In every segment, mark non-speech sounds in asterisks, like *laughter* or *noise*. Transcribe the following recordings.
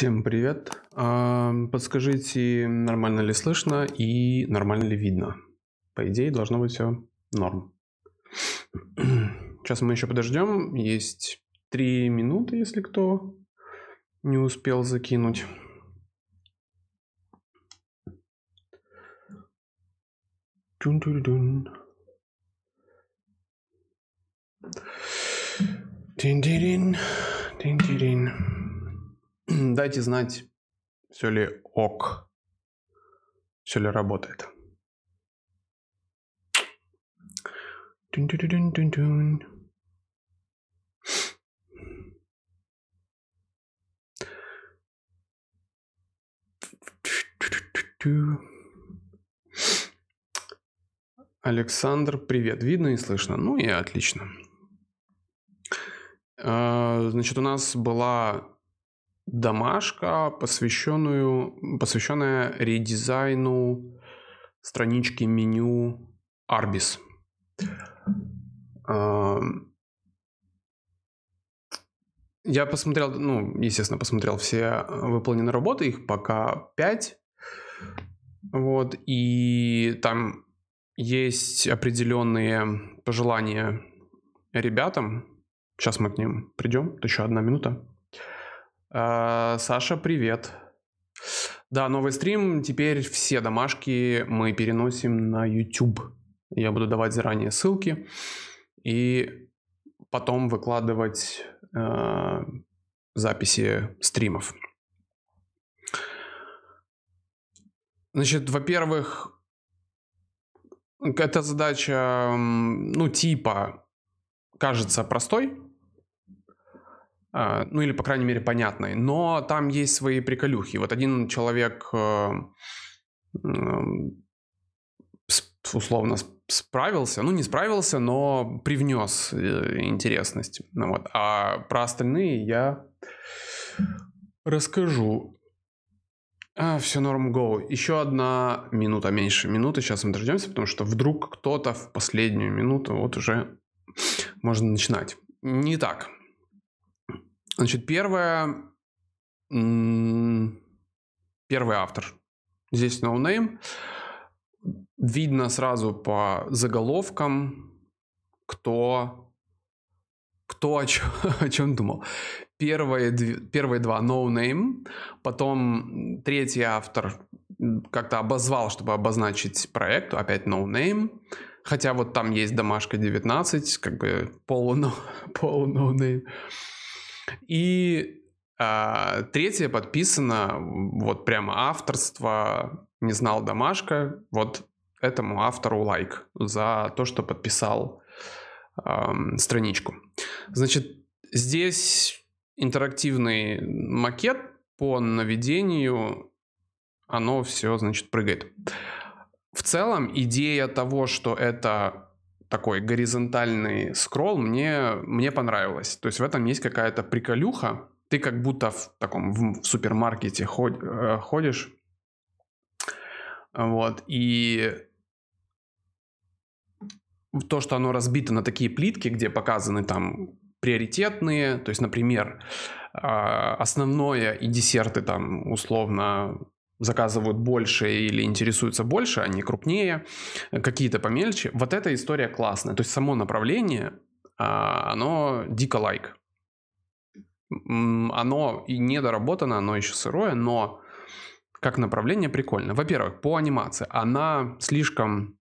Всем привет. А, подскажите, нормально ли слышно и нормально ли видно? По идее, должно быть все норм. Сейчас мы еще подождем. Есть три минуты, если кто не успел закинуть. Тун-тун-тун. Тин-тирин, тин-тирин. *clears throat* дайте знать, все ли ок, все ли работает. Александр, привет. Видно и слышно? Ну и отлично. А, значит, у нас была домашка, посвященную, посвященная редизайну странички меню Arbis. Я посмотрел, ну, естественно, посмотрел все выполненные работы, их пока 5. Вот, и там есть определенные пожелания ребятам. Сейчас мы к ним придем, еще одна минута. А, Саша, привет. Да, новый стрим. Теперь все домашки мы переносим на YouTube. Я буду давать заранее ссылки и потом выкладывать э, записи стримов. Значит, во-первых, эта задача, ну, типа, кажется простой, а, ну или, по крайней мере, понятной. Но там есть свои приколюхи. Вот один человек э, условно справился, ну не справился, но привнес э, интересность. Ну, вот. А про остальные я расскажу. А, все норм, go. Еще одна минута, меньше минуты. Сейчас мы дождемся, потому что вдруг кто-то в последнюю минуту, вот уже можно начинать. Не так. Значит, первое... Первый автор. Здесь No Name Видно сразу по заголовкам, кто, кто о, чем, *laughs* о чем думал. Первые, первые два No Name потом третий автор как-то обозвал, чтобы обозначить проект, опять No Name Хотя вот там есть домашка 19, как бы полу *laughs* полу No Name и а, третье подписано, вот прямо авторство, не знал домашка, вот этому автору лайк за то, что подписал а, страничку. Значит, здесь интерактивный макет по наведению, оно все, значит, прыгает. В целом идея того, что это такой горизонтальный скролл мне, мне понравилось. То есть в этом есть какая-то приколюха. Ты как будто в таком в, супермаркете ход, э, ходишь. Вот. И то, что оно разбито на такие плитки, где показаны там приоритетные, то есть, например, а, основное и десерты там условно заказывают больше или интересуются больше, они крупнее, какие-то помельче. Вот эта история классная. То есть само направление, а, оно дико лайк. Оно и недоработано, оно еще сырое, но как направление прикольно. Во-первых, по анимации. Она слишком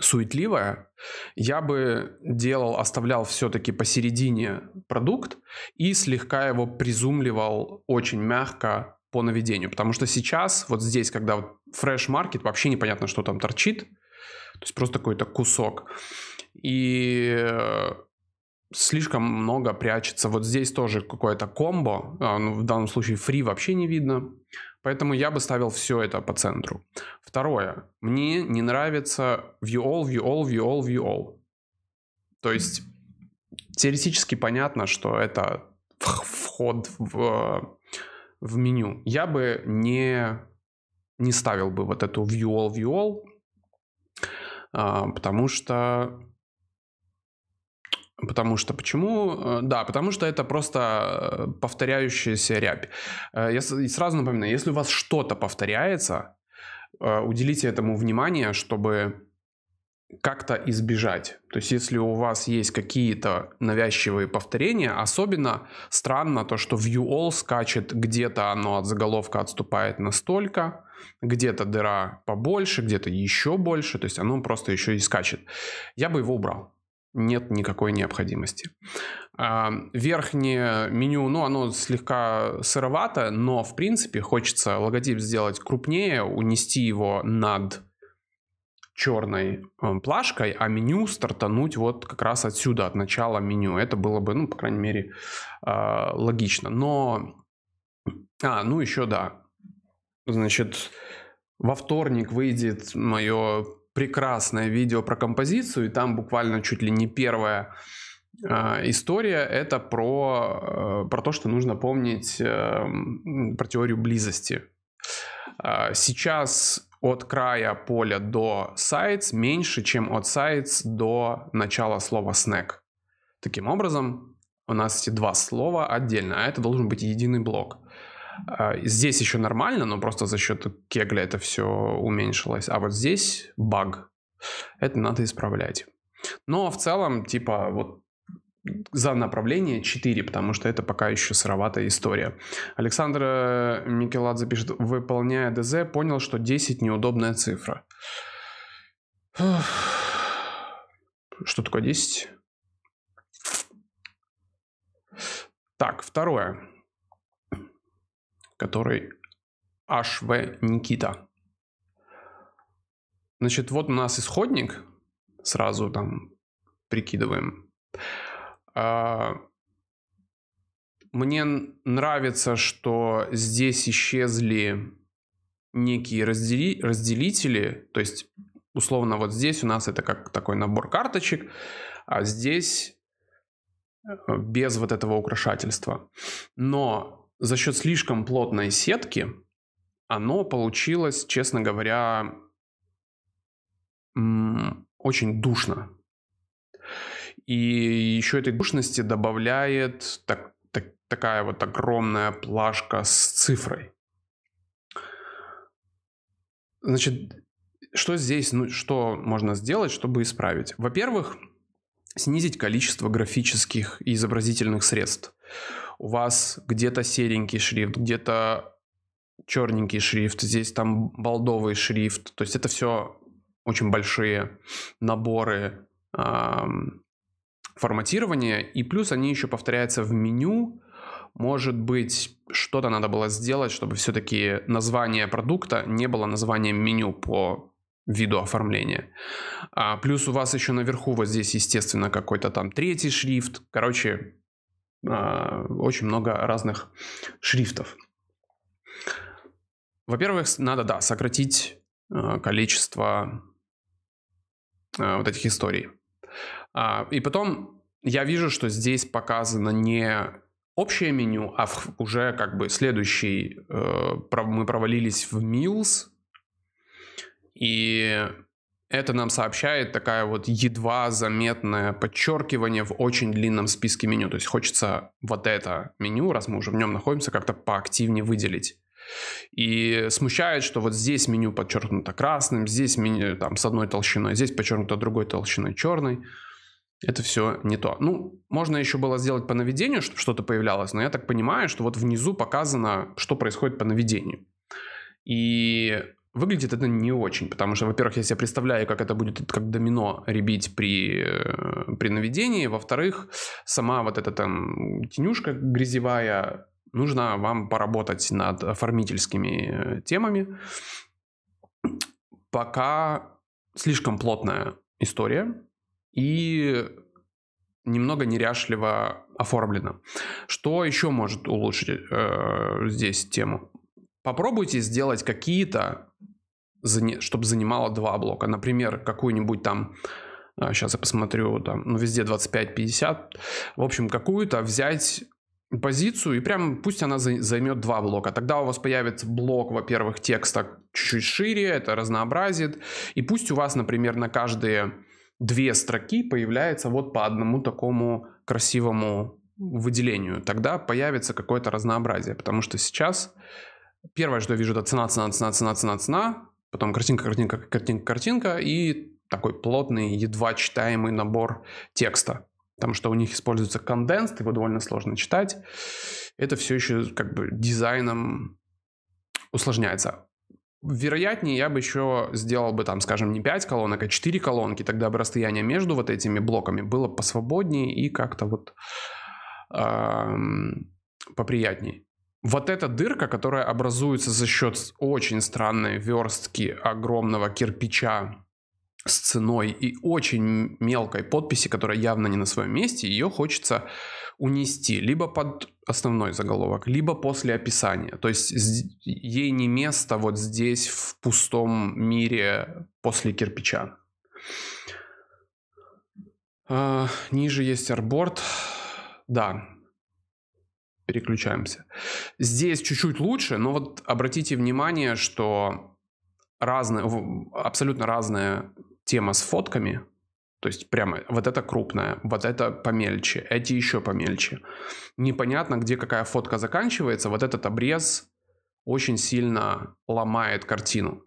суетливая, я бы делал, оставлял все-таки посередине продукт и слегка его призумливал очень мягко по наведению. Потому что сейчас, вот здесь, когда вот Fresh Market, вообще непонятно, что там торчит. То есть просто какой-то кусок. И э, слишком много прячется. Вот здесь тоже какое-то комбо. А, ну, в данном случае фри вообще не видно. Поэтому я бы ставил все это по центру. Второе. Мне не нравится view all, view all, view all, view all. То есть теоретически понятно, что это вход в э, в меню. Я бы не, не ставил бы вот эту view all, view all, потому что Потому что почему? Э, да, потому что это просто э, повторяющаяся рябь. Э, я сразу напоминаю, если у вас что-то повторяется, уделите этому внимание, чтобы как-то избежать. То есть, если у вас есть какие-то навязчивые повторения, особенно странно то, что view all скачет, где-то оно от заголовка отступает настолько, где-то дыра побольше, где-то еще больше, то есть оно просто еще и скачет. Я бы его убрал. Нет никакой необходимости. А, верхнее меню, ну, оно слегка сыровато, но, в принципе, хочется логотип сделать крупнее, унести его над черной э, плашкой, а меню стартануть вот как раз отсюда, от начала меню. Это было бы, ну, по крайней мере, э, логично. Но... А, ну еще да. Значит, во вторник выйдет мое прекрасное видео про композицию, и там буквально чуть ли не первая э, история это про, про то, что нужно помнить эм, про теорию близости. Сейчас от края поля до sites меньше, чем от sites до начала слова snack. Таким образом, у нас эти два слова отдельно, а это должен быть единый блок. А, здесь еще нормально, но просто за счет кегля это все уменьшилось. А вот здесь баг. Это надо исправлять. Но в целом, типа, вот за направление 4, потому что это пока еще сыроватая история. Александр э, Микеладзе пишет, выполняя ДЗ, понял, что 10 неудобная цифра. Что такое 10? Так, второе, который HV Никита. Значит, вот у нас исходник, сразу там прикидываем. А, мне нравится, что здесь исчезли некие раздели... разделители, то есть условно вот здесь у нас это как такой набор карточек, а здесь э, без вот этого украшательства. Но за счет слишком плотной сетки оно получилось, честно говоря, очень душно. И еще этой душности добавляет так, так, такая вот огромная плашка с цифрой. Значит, что здесь, ну, что можно сделать, чтобы исправить? Во-первых, снизить количество графических и изобразительных средств. У вас где-то серенький шрифт, где-то черненький шрифт, здесь там болдовый шрифт. То есть это все очень большие наборы форматирование, и плюс они еще повторяются в меню, может быть, что-то надо было сделать, чтобы все-таки название продукта не было названием меню по виду оформления. А плюс у вас еще наверху вот здесь, естественно, какой-то там третий шрифт. Короче, а, очень много разных шрифтов. Во-первых, надо, да, сократить а, количество а, вот этих историй. А, и потом я вижу, что здесь показано не общее меню, а уже как бы следующий. Э, мы провалились в Meals, и это нам сообщает такая вот едва заметное подчеркивание в очень длинном списке меню. То есть хочется вот это меню, раз мы уже в нем находимся, как-то поактивнее выделить. И смущает, что вот здесь меню подчеркнуто красным, здесь меню там с одной толщиной, здесь подчеркнуто другой толщиной черной это все не то. Ну, можно еще было сделать по наведению, чтобы что-то появлялось, но я так понимаю, что вот внизу показано, что происходит по наведению. И выглядит это не очень, потому что, во-первых, я себе представляю, как это будет как домино ребить при, э, при наведении, во-вторых, сама вот эта там тенюшка грязевая, нужно вам поработать над оформительскими э, темами. Пока слишком плотная история, и немного неряшливо оформлено. Что еще может улучшить э, здесь тему? Попробуйте сделать какие-то, чтобы занимало два блока. Например, какую-нибудь там, сейчас э, я посмотрю, там, ну везде 25-50. В общем, какую-то взять позицию и прям пусть она займет два блока. Тогда у вас появится блок, во-первых, текста чуть-чуть шире, это разнообразит. И пусть у вас, например, на каждые две строки появляется вот по одному такому красивому выделению. Тогда появится какое-то разнообразие, потому что сейчас первое, что я вижу, это цена, цена, цена, цена, цена, цена, потом картинка, картинка, картинка, картинка и такой плотный, едва читаемый набор текста. Потому что у них используется конденс, его довольно сложно читать. Это все еще как бы дизайном усложняется. Вероятнее я бы еще сделал бы там, скажем, не 5 колонок, а 4 колонки, тогда бы расстояние между вот этими блоками было посвободнее и как-то вот эм, поприятней. Вот эта дырка, которая образуется за счет очень странной верстки огромного кирпича с ценой и очень мелкой подписи, которая явно не на своем месте, ее хочется унести либо под основной заголовок, либо после описания. То есть ей не место вот здесь в пустом мире после кирпича. А, ниже есть арборд. Да. Переключаемся. Здесь чуть-чуть лучше, но вот обратите внимание, что разные, абсолютно разная тема с фотками – то есть прямо вот это крупное, вот это помельче, эти еще помельче. Непонятно, где какая фотка заканчивается. Вот этот обрез очень сильно ломает картину.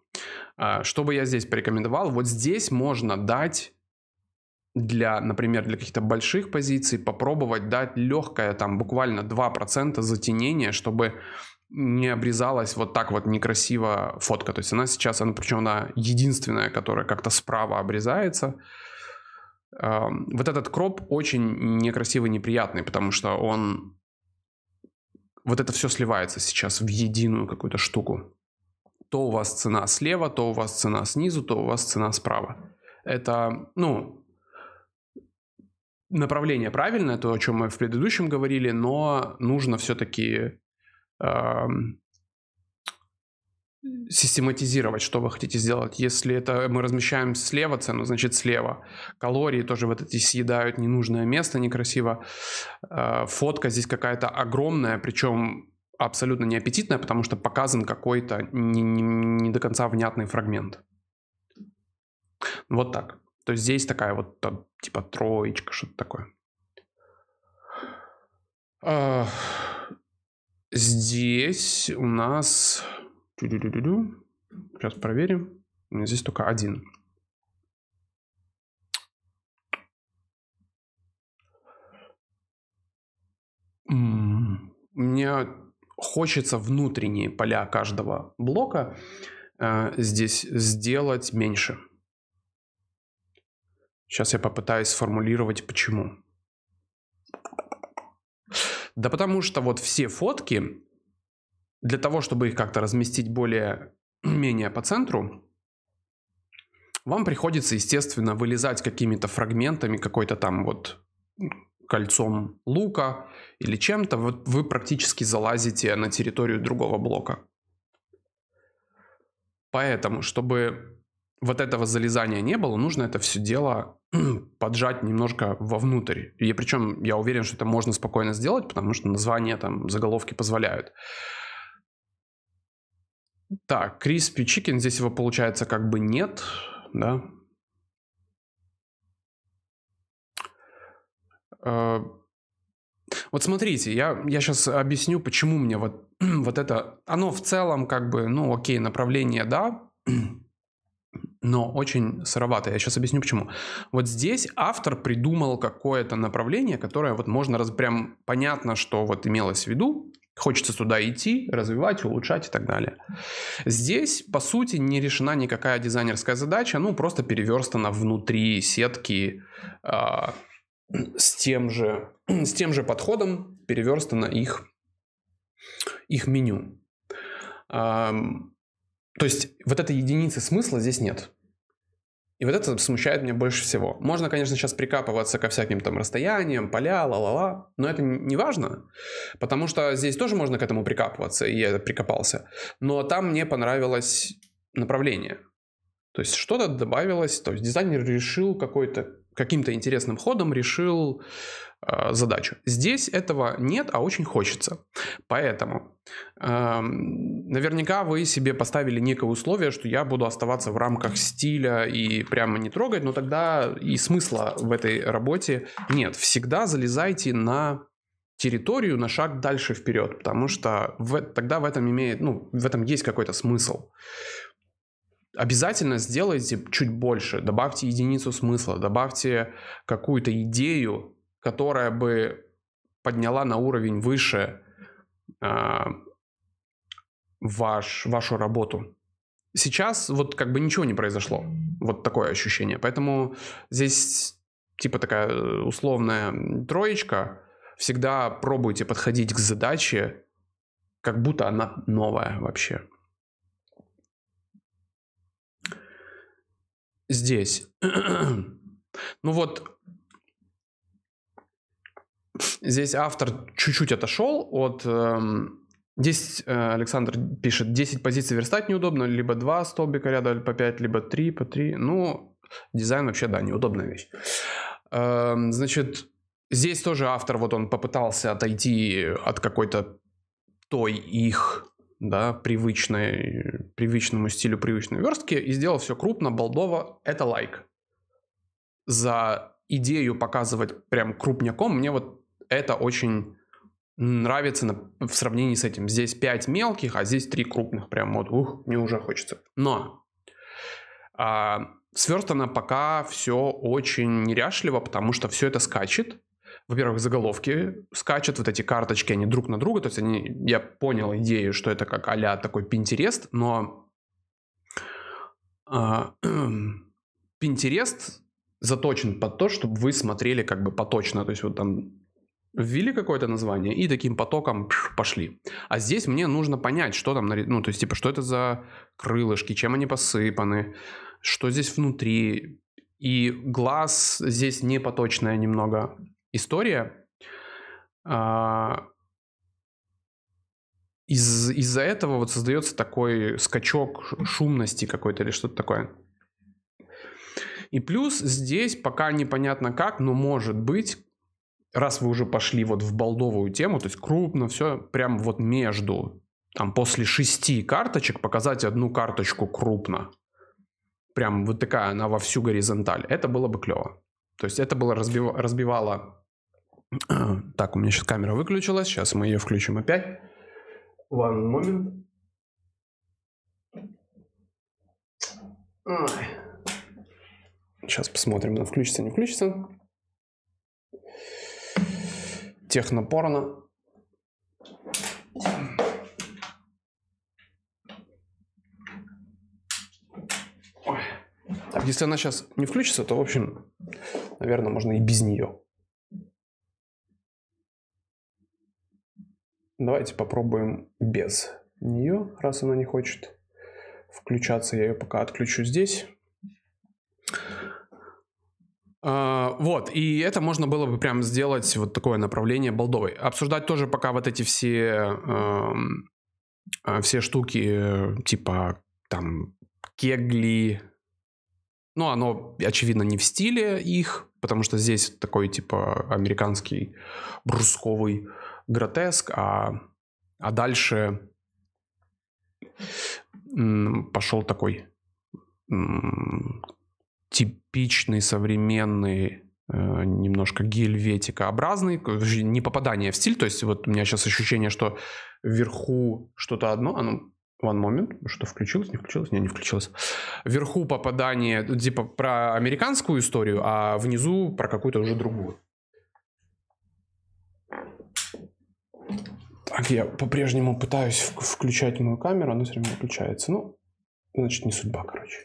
А, что бы я здесь порекомендовал? Вот здесь можно дать для, например, для каких-то больших позиций попробовать дать легкое, там, буквально 2% затенения, чтобы не обрезалась вот так вот некрасиво фотка. То есть она сейчас, она, причем она единственная, которая как-то справа обрезается вот этот кроп очень некрасивый, неприятный, потому что он... Вот это все сливается сейчас в единую какую-то штуку. То у вас цена слева, то у вас цена снизу, то у вас цена справа. Это, ну, направление правильное, то, о чем мы в предыдущем говорили, но нужно все-таки систематизировать, что вы хотите сделать. Если это мы размещаем слева цену, значит слева. Калории тоже вот эти съедают ненужное место, некрасиво. Э, фотка здесь какая-то огромная, причем абсолютно неаппетитная, потому что показан какой-то не, не, не до конца внятный фрагмент. Вот так. То есть здесь такая вот там, типа троечка, что-то такое. Здесь у нас Сейчас проверим. У меня Здесь только один. М-м-м. Мне хочется внутренние поля каждого блока э, здесь сделать меньше. Сейчас я попытаюсь сформулировать почему. Да потому что вот все фотки, для того, чтобы их как-то разместить более-менее *clears throat* по центру, вам приходится, естественно, вылезать какими-то фрагментами, какой-то там вот кольцом лука или чем-то, вот вы практически залазите на территорию другого блока. Поэтому, чтобы вот этого залезания не было, нужно это все дело *clears throat* поджать немножко вовнутрь. И причем я уверен, что это можно спокойно сделать, потому что названия там, заголовки позволяют. Так, криспи чикен, здесь его получается как бы нет, да? Э, вот смотрите, я, я сейчас объясню, почему мне вот, *clears throat* вот это... Оно в целом как бы, ну окей, направление, да, *clears throat* но очень сыровато. Я сейчас объясню, почему. Вот здесь автор придумал какое-то направление, которое вот можно раз прям понятно, что вот имелось в виду, Хочется туда идти, развивать, улучшать и так далее. Здесь, по сути, не решена никакая дизайнерская задача, ну, просто переверстана внутри сетки э, с, тем же, *clears throat* с тем же подходом, переверстана их, их меню. Э, то есть вот этой единицы смысла здесь нет. И вот это смущает меня больше всего. Можно, конечно, сейчас прикапываться ко всяким там расстояниям, поля, ла-ла-ла, но это не важно, потому что здесь тоже можно к этому прикапываться, и я прикопался. Но там мне понравилось направление. То есть что-то добавилось, то есть дизайнер решил какой-то каким-то интересным ходом решил э, задачу. Здесь этого нет, а очень хочется. Поэтому э, наверняка вы себе поставили некое условие, что я буду оставаться в рамках стиля и прямо не трогать, но тогда и смысла в этой работе нет. Всегда залезайте на территорию на шаг дальше вперед, потому что в, тогда в этом имеет, ну, в этом есть какой-то смысл обязательно сделайте чуть больше, добавьте единицу смысла, добавьте какую-то идею, которая бы подняла на уровень выше э, ваш, вашу работу. Сейчас вот как бы ничего не произошло. Вот такое ощущение. Поэтому здесь типа такая э, условная троечка. Всегда пробуйте подходить к задаче, как будто она новая вообще. здесь. *clears throat* ну вот, здесь автор чуть-чуть отошел от... Эм, э, Александр пишет, 10 позиций верстать неудобно, либо 2 столбика ряда по 5, либо 3 по 3. Ну, дизайн вообще, да, неудобная вещь. Эм, значит, здесь тоже автор, вот он попытался отойти от какой-то той их да, привычной, привычному стилю привычной верстки и сделал все крупно, болдово, это лайк. За идею показывать прям крупняком, мне вот это очень нравится на, в сравнении с этим. Здесь 5 мелких, а здесь 3 крупных. Прям вот, ух, мне уже хочется. Но а, сверстано пока все очень неряшливо, потому что все это скачет во-первых, заголовки скачут, вот эти карточки, они друг на друга, то есть они, я понял идею, что это как а такой Пинтерест, но Пинтерест заточен под то, чтобы вы смотрели как бы поточно, то есть вот там ввели какое-то название и таким потоком пошли. А здесь мне нужно понять, что там, ну, то есть, типа, что это за крылышки, чем они посыпаны, что здесь внутри. И глаз здесь не поточное немного история. А, из, из-за этого вот создается такой скачок шумности какой-то или что-то такое. И плюс здесь пока непонятно как, но может быть, раз вы уже пошли вот в болдовую тему, то есть крупно все прям вот между, там после шести карточек показать одну карточку крупно. Прям вот такая она во всю горизонталь. Это было бы клево. То есть это было разбив... разбивало *clears throat* Так, у меня сейчас камера выключилась. Сейчас мы ее включим опять. One moment. Сейчас посмотрим, она включится, не включится. Технопорно. если она сейчас не включится, то, в общем, наверное, можно и без нее. Давайте попробуем без нее, раз она не хочет включаться. Я ее пока отключу здесь. А, вот, и это можно было бы прям сделать вот такое направление болдовой. Обсуждать тоже пока вот эти все, эм, э, все штуки, э, типа там кегли. Ну, оно, очевидно, не в стиле их, потому что здесь такой, типа, американский брусковый гротеск, а, а дальше пошел такой типичный современный э, немножко гельветикообразный, не попадание в стиль, то есть вот у меня сейчас ощущение, что вверху что-то одно, а ну, one moment, что включилось, не включилось, не, не включилось. Вверху попадание, типа, про американскую историю, а внизу про какую-то уже другую. Так, я по-прежнему пытаюсь включать мою камеру, она все время включается, Ну, значит, не судьба, короче.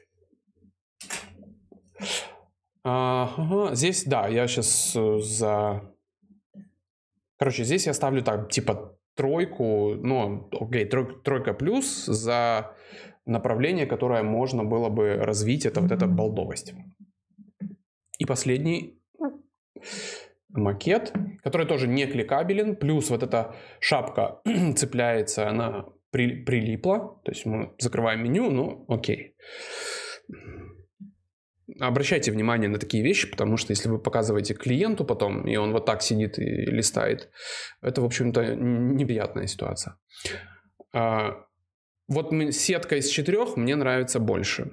Ага, здесь, да, я сейчас э, за... Короче, здесь я ставлю так, типа, тройку, ну, окей, okay, тройка, плюс за направление, которое можно было бы развить, это вот эта балдовость. И последний макет который тоже не кликабелен, плюс вот эта шапка *clears throat* цепляется, она при, прилипла, то есть мы закрываем меню, ну окей. Обращайте внимание на такие вещи, потому что если вы показываете клиенту потом, и он вот так сидит и листает, это, в общем-то, неприятная ситуация. А, вот сетка из четырех мне нравится больше.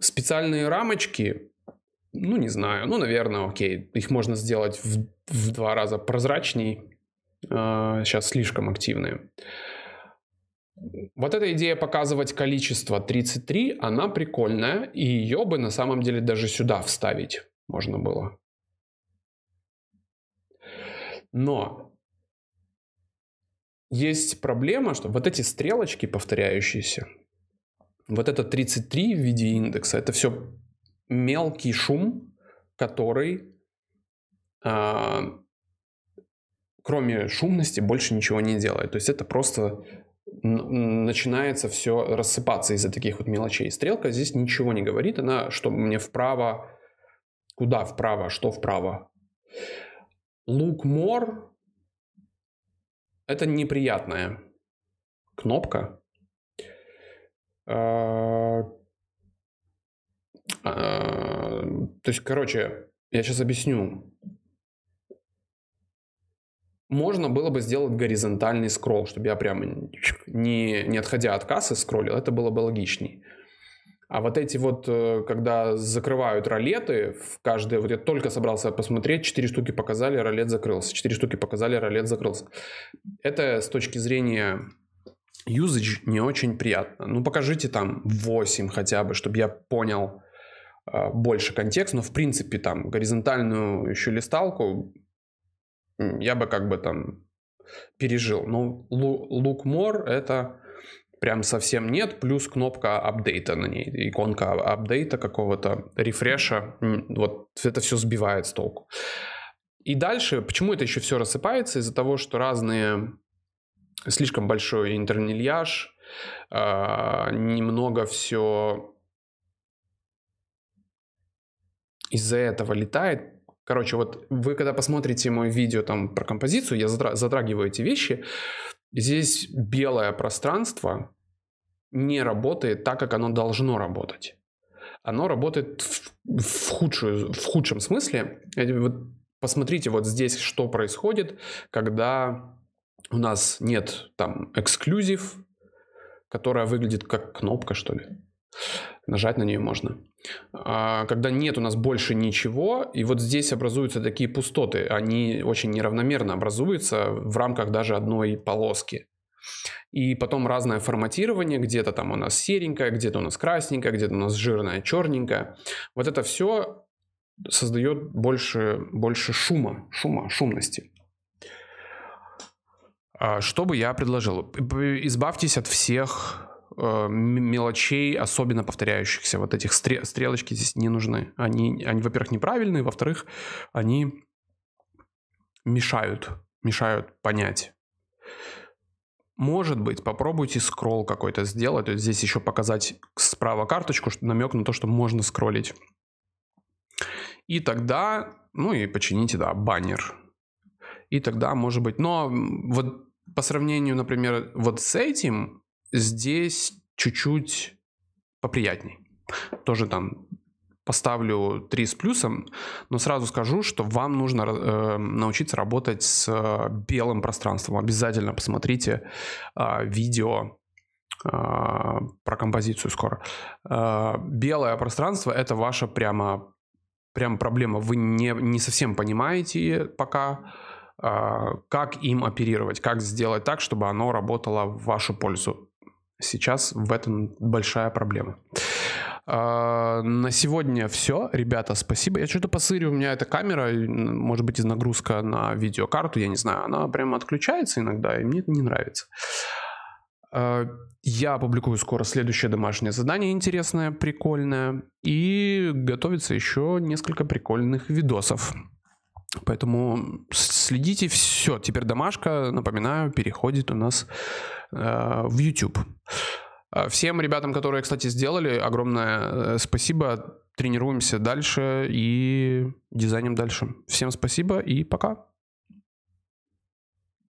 Специальные рамочки ну, не знаю, ну, наверное, окей, их можно сделать в, в два раза прозрачней, сейчас а, слишком активные. Вот эта идея показывать количество 33, она прикольная, и ее бы на самом деле даже сюда вставить можно было. Но есть проблема, что вот эти стрелочки повторяющиеся, вот это 33 в виде индекса, это все мелкий шум, который э, кроме шумности больше ничего не делает. То есть это просто начинается все рассыпаться из-за таких вот мелочей. Стрелка здесь ничего не говорит, она что мне вправо, куда вправо, что вправо. Look more — это неприятная кнопка, а, то есть, короче, я сейчас объясню. Можно было бы сделать горизонтальный скролл, чтобы я прямо не, не отходя от кассы скроллил, это было бы логичней. А вот эти вот, э, когда закрывают ролеты, в каждой, вот я только собрался посмотреть, 4 штуки показали, ролет закрылся, 4 штуки показали, ролет закрылся. Это с точки зрения usage не очень приятно. Ну покажите там 8 хотя бы, чтобы я понял, а, больше контекст, но в принципе там горизонтальную еще листалку я бы как бы там пережил. Но Look More это прям совсем нет, плюс кнопка апдейта на ней, иконка а, апдейта какого-то, рефреша, вот это все сбивает с толку. И дальше, почему это еще все рассыпается? Из-за того, что разные, слишком большой интернильяж, а, немного все из-за этого летает. Короче, вот вы когда посмотрите мое видео там про композицию, я затрагиваю эти вещи. Здесь белое пространство не работает так, как оно должно работать. Оно работает в, в, худшую, в худшем смысле. Вот посмотрите вот здесь, что происходит, когда у нас нет там эксклюзив, которая выглядит как кнопка, что ли. Нажать на нее можно. А когда нет у нас больше ничего, и вот здесь образуются такие пустоты, они очень неравномерно образуются в рамках даже одной полоски. И потом разное форматирование, где-то там у нас серенькое, где-то у нас красненькое, где-то у нас жирное, черненькое. Вот это все создает больше, больше шума, шума, шумности. А, что бы я предложил? Избавьтесь от всех э, мелочей, особенно повторяющихся. Вот этих стре- стрелочки здесь не нужны. Они, они во-первых, неправильные, во-вторых, они мешают, мешают понять. Может быть, попробуйте скролл какой-то сделать. То здесь еще показать справа карточку, что намек на то, что можно скроллить. И тогда, ну и почините, да, баннер. И тогда, может быть, но вот по сравнению, например, вот с этим, Здесь чуть-чуть поприятней. Тоже там поставлю 3 с плюсом, но сразу скажу, что вам нужно э, научиться работать с э, белым пространством. Обязательно посмотрите э, видео а, про композицию скоро. А, белое пространство — это ваша прямо, прямо проблема. Вы не, не совсем понимаете пока, как им оперировать, как сделать так, чтобы оно работало в вашу пользу. Сейчас в этом большая проблема. А, на сегодня все. Ребята, спасибо. Я что-то посырю, у меня эта камера, может быть, из нагрузка на видеокарту, я не знаю, она прямо отключается иногда, и мне это не нравится. А, я опубликую скоро следующее домашнее задание интересное, прикольное. И готовится еще несколько прикольных видосов. Поэтому следите, все, теперь домашка, напоминаю, переходит у нас э, в YouTube. Э, всем ребятам, которые, кстати, сделали, огромное э, спасибо. Тренируемся дальше и дизайним дальше. Всем спасибо и пока.